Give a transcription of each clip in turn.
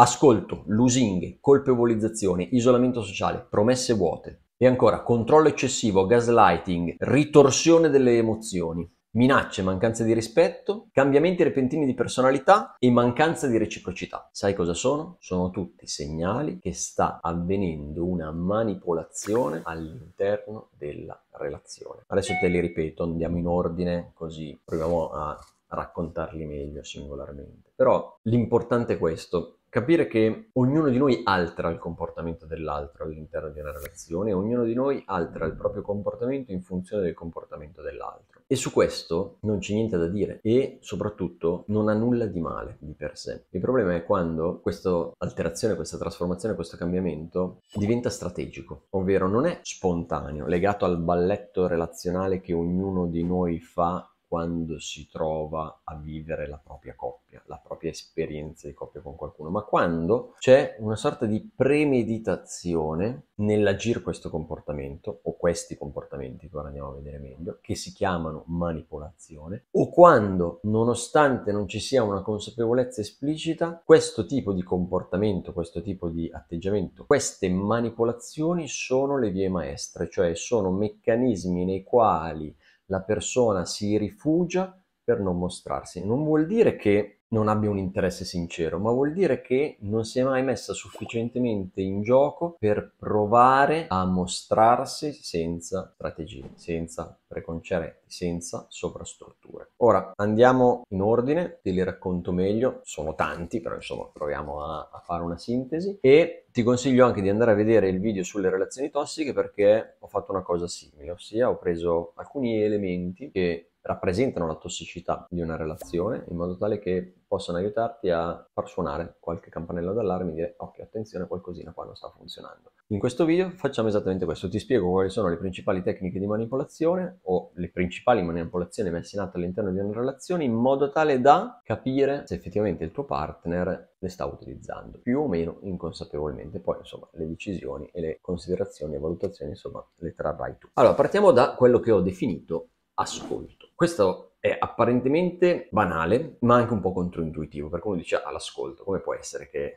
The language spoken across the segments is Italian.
Ascolto, lusinghe, colpevolizzazione, isolamento sociale, promesse vuote. E ancora, controllo eccessivo, gaslighting, ritorsione delle emozioni, minacce, mancanza di rispetto, cambiamenti repentini di personalità e mancanza di reciprocità. Sai cosa sono? Sono tutti segnali che sta avvenendo una manipolazione all'interno della relazione. Adesso te li ripeto, andiamo in ordine così proviamo a raccontarli meglio singolarmente. Però l'importante è questo, capire che ognuno di noi altera il comportamento dell'altro all'interno di una relazione, ognuno di noi altera il proprio comportamento in funzione del comportamento dell'altro. E su questo non c'è niente da dire e soprattutto non ha nulla di male di per sé. Il problema è quando questa alterazione, questa trasformazione, questo cambiamento diventa strategico, ovvero non è spontaneo, legato al balletto relazionale che ognuno di noi fa quando si trova a vivere la propria coppia, la propria esperienza di coppia con qualcuno, ma quando c'è una sorta di premeditazione nell'agire questo comportamento o questi comportamenti che ora andiamo a vedere meglio, che si chiamano manipolazione, o quando nonostante non ci sia una consapevolezza esplicita, questo tipo di comportamento, questo tipo di atteggiamento, queste manipolazioni sono le vie maestre, cioè sono meccanismi nei quali la persona si rifugia per non mostrarsi. Non vuol dire che non abbia un interesse sincero, ma vuol dire che non si è mai messa sufficientemente in gioco per provare a mostrarsi senza strategie, senza preconcetti, senza sovrastrutture. Ora andiamo in ordine, te li racconto meglio, sono tanti, però insomma proviamo a, a fare una sintesi e ti consiglio anche di andare a vedere il video sulle relazioni tossiche perché ho fatto una cosa simile, ossia ho preso alcuni elementi che rappresentano la tossicità di una relazione in modo tale che possano aiutarti a far suonare qualche campanello d'allarme e dire ok attenzione qualcosina qua non sta funzionando. In questo video facciamo esattamente questo, ti spiego quali sono le principali tecniche di manipolazione o le principali manipolazioni messe in atto all'interno di una relazione in modo tale da capire se effettivamente il tuo partner le sta utilizzando più o meno inconsapevolmente, poi insomma le decisioni e le considerazioni e valutazioni insomma le trarrai tu. Allora partiamo da quello che ho definito ascolto. Questo è apparentemente banale, ma anche un po' controintuitivo, perché uno dice all'ascolto, ah, come può essere che eh,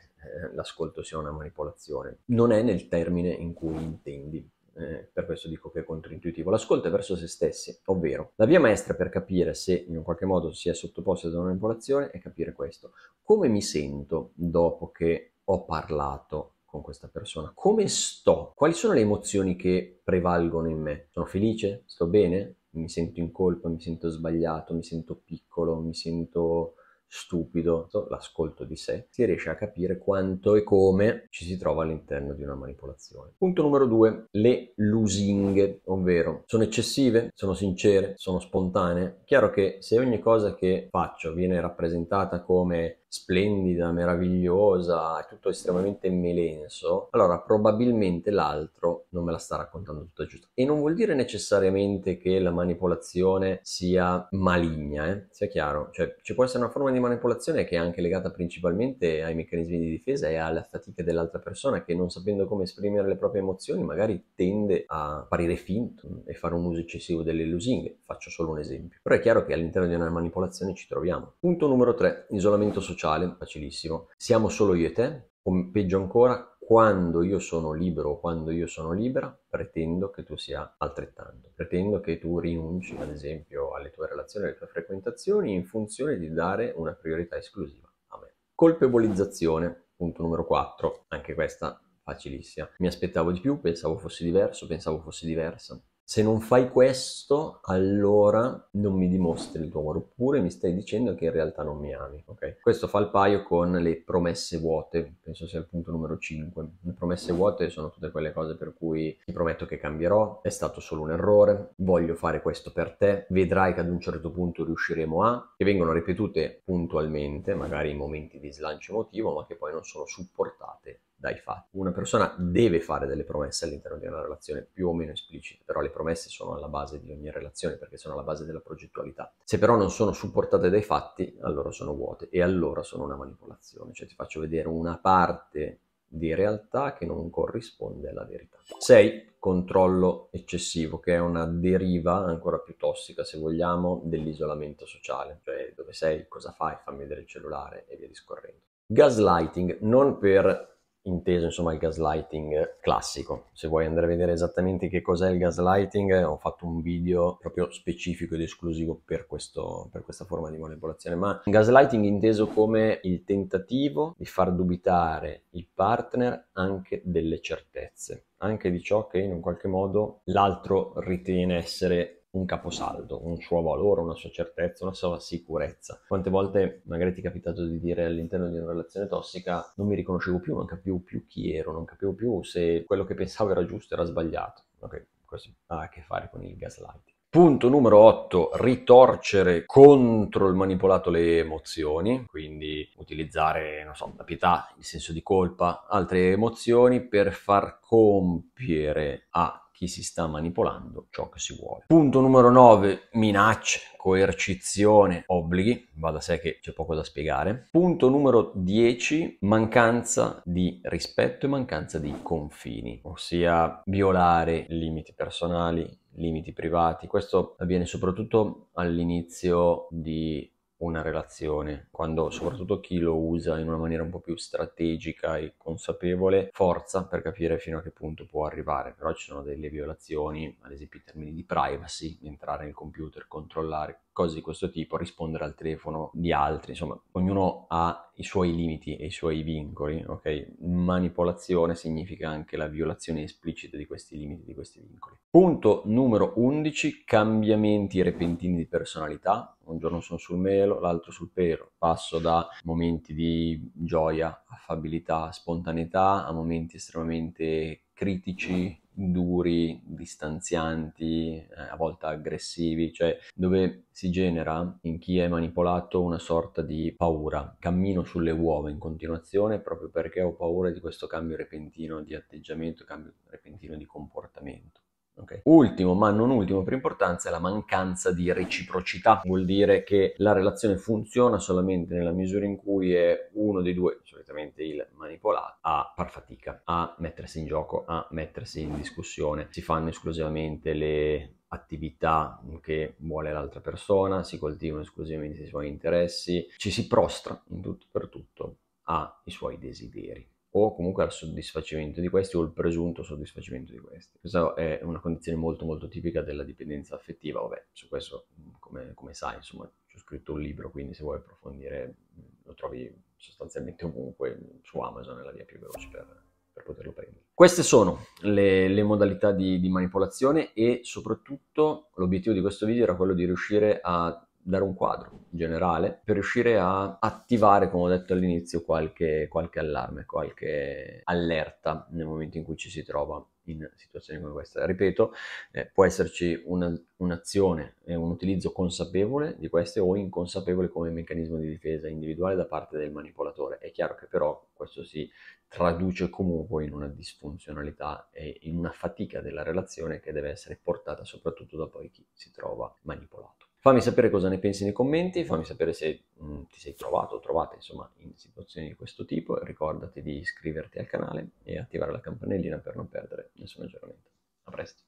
l'ascolto sia una manipolazione? Non è nel termine in cui intendi. Eh, per questo dico che è controintuitivo. L'ascolto è verso se stessi, ovvero la via maestra per capire se in un qualche modo si è sottoposto ad una manipolazione è capire questo. Come mi sento dopo che ho parlato con questa persona? Come sto? Quali sono le emozioni che prevalgono in me? Sono felice? Sto bene? mi sento in colpa, mi sento sbagliato, mi sento piccolo, mi sento stupido, l'ascolto di sé, si riesce a capire quanto e come ci si trova all'interno di una manipolazione. Punto numero due, le lusinghe, ovvero sono eccessive, sono sincere, sono spontanee. Chiaro che se ogni cosa che faccio viene rappresentata come splendida, meravigliosa, è tutto estremamente melenso, allora probabilmente l'altro non me la sta raccontando tutta giusta. E non vuol dire necessariamente che la manipolazione sia maligna, eh? sia chiaro, cioè ci può essere una forma di manipolazione che è anche legata principalmente ai meccanismi di difesa e alla fatica dell'altra persona che non sapendo come esprimere le proprie emozioni magari tende a parire finto e fare un uso eccessivo delle lusinghe, faccio solo un esempio. Però è chiaro che all'interno di una manipolazione ci troviamo. Punto numero 3, isolamento sociale sociale, facilissimo. Siamo solo io e te, o peggio ancora, quando io sono libero o quando io sono libera, pretendo che tu sia altrettanto. Pretendo che tu rinunci, ad esempio, alle tue relazioni, alle tue frequentazioni, in funzione di dare una priorità esclusiva a me. Colpevolizzazione, punto numero 4, anche questa facilissima. Mi aspettavo di più, pensavo fosse diverso, pensavo fosse diversa. Se non fai questo, allora non mi dimostri il tuo amore, oppure mi stai dicendo che in realtà non mi ami. Okay? Questo fa il paio con le promesse vuote, penso sia il punto numero 5. Le promesse vuote sono tutte quelle cose per cui ti prometto che cambierò, è stato solo un errore, voglio fare questo per te, vedrai che ad un certo punto riusciremo a, che vengono ripetute puntualmente, magari in momenti di slancio emotivo, ma che poi non sono supportate dai fatti. Una persona deve fare delle promesse all'interno di una relazione più o meno esplicite, però le promesse sono alla base di ogni relazione perché sono alla base della progettualità. Se però non sono supportate dai fatti, allora sono vuote e allora sono una manipolazione, cioè ti faccio vedere una parte di realtà che non corrisponde alla verità. 6. Controllo eccessivo, che è una deriva ancora più tossica, se vogliamo, dell'isolamento sociale, cioè dove sei, cosa fai, fammi vedere il cellulare e via discorrendo. Gaslighting, non per inteso insomma il gaslighting classico. Se vuoi andare a vedere esattamente che cos'è il gaslighting, ho fatto un video proprio specifico ed esclusivo per, questo, per questa forma di manipolazione, ma gaslighting inteso come il tentativo di far dubitare il partner anche delle certezze, anche di ciò che in un qualche modo l'altro ritiene essere un caposaldo, un suo valore, una sua certezza, una sua sicurezza. Quante volte magari ti è capitato di dire all'interno di una relazione tossica non mi riconoscevo più, non capivo più chi ero, non capivo più se quello che pensavo era giusto, era sbagliato. Ok, questo ha a che fare con il gaslighting. Punto numero 8, ritorcere contro il manipolato le emozioni, quindi utilizzare, non so, la pietà, il senso di colpa, altre emozioni per far compiere a chi si sta manipolando ciò che si vuole. Punto numero 9, minacce, coercizione, obblighi, va da sé che c'è poco da spiegare. Punto numero 10, mancanza di rispetto e mancanza di confini, ossia violare limiti personali, limiti privati. Questo avviene soprattutto all'inizio di una relazione, quando soprattutto chi lo usa in una maniera un po' più strategica e consapevole forza per capire fino a che punto può arrivare, però ci sono delle violazioni, ad esempio in termini di privacy, entrare nel computer, controllare cose di questo tipo, rispondere al telefono di altri, insomma, ognuno ha i suoi limiti e i suoi vincoli, ok? Manipolazione significa anche la violazione esplicita di questi limiti, di questi vincoli. Punto numero 11, cambiamenti repentini di personalità. Un giorno sono sul melo, l'altro sul pero. Passo da momenti di gioia, affabilità, spontaneità a momenti estremamente critici, duri, distanzianti, eh, a volte aggressivi, cioè dove si genera in chi è manipolato una sorta di paura. Cammino sulle uova in continuazione proprio perché ho paura di questo cambio repentino di atteggiamento, cambio repentino di comportamento. Okay. Ultimo, ma non ultimo per importanza, è la mancanza di reciprocità. Vuol dire che la relazione funziona solamente nella misura in cui è uno dei due, solitamente il manipolato, a far fatica, a mettersi in gioco, a mettersi in discussione. Si fanno esclusivamente le attività che vuole l'altra persona, si coltivano esclusivamente i suoi interessi, ci si prostra in tutto per tutto ai suoi desideri o comunque al soddisfacimento di questi o il presunto soddisfacimento di questi. Questa è una condizione molto molto tipica della dipendenza affettiva, vabbè, su questo come, come sai, insomma, ho scritto un libro, quindi se vuoi approfondire lo trovi sostanzialmente ovunque, su Amazon è la via più veloce per, per poterlo prendere. Queste sono le, le modalità di, di manipolazione e soprattutto l'obiettivo di questo video era quello di riuscire a dare un quadro generale per riuscire a attivare, come ho detto all'inizio, qualche, qualche allarme, qualche allerta nel momento in cui ci si trova in situazioni come questa. Ripeto, eh, può esserci una, un'azione e un utilizzo consapevole di queste o inconsapevole come meccanismo di difesa individuale da parte del manipolatore. È chiaro che però questo si traduce comunque in una disfunzionalità e in una fatica della relazione che deve essere portata soprattutto da poi chi si trova manipolato. Fammi sapere cosa ne pensi nei commenti, fammi sapere se mh, mm, ti sei trovato o trovate insomma, in situazioni di questo tipo. Ricordati di iscriverti al canale e attivare la campanellina per non perdere nessun aggiornamento. A presto!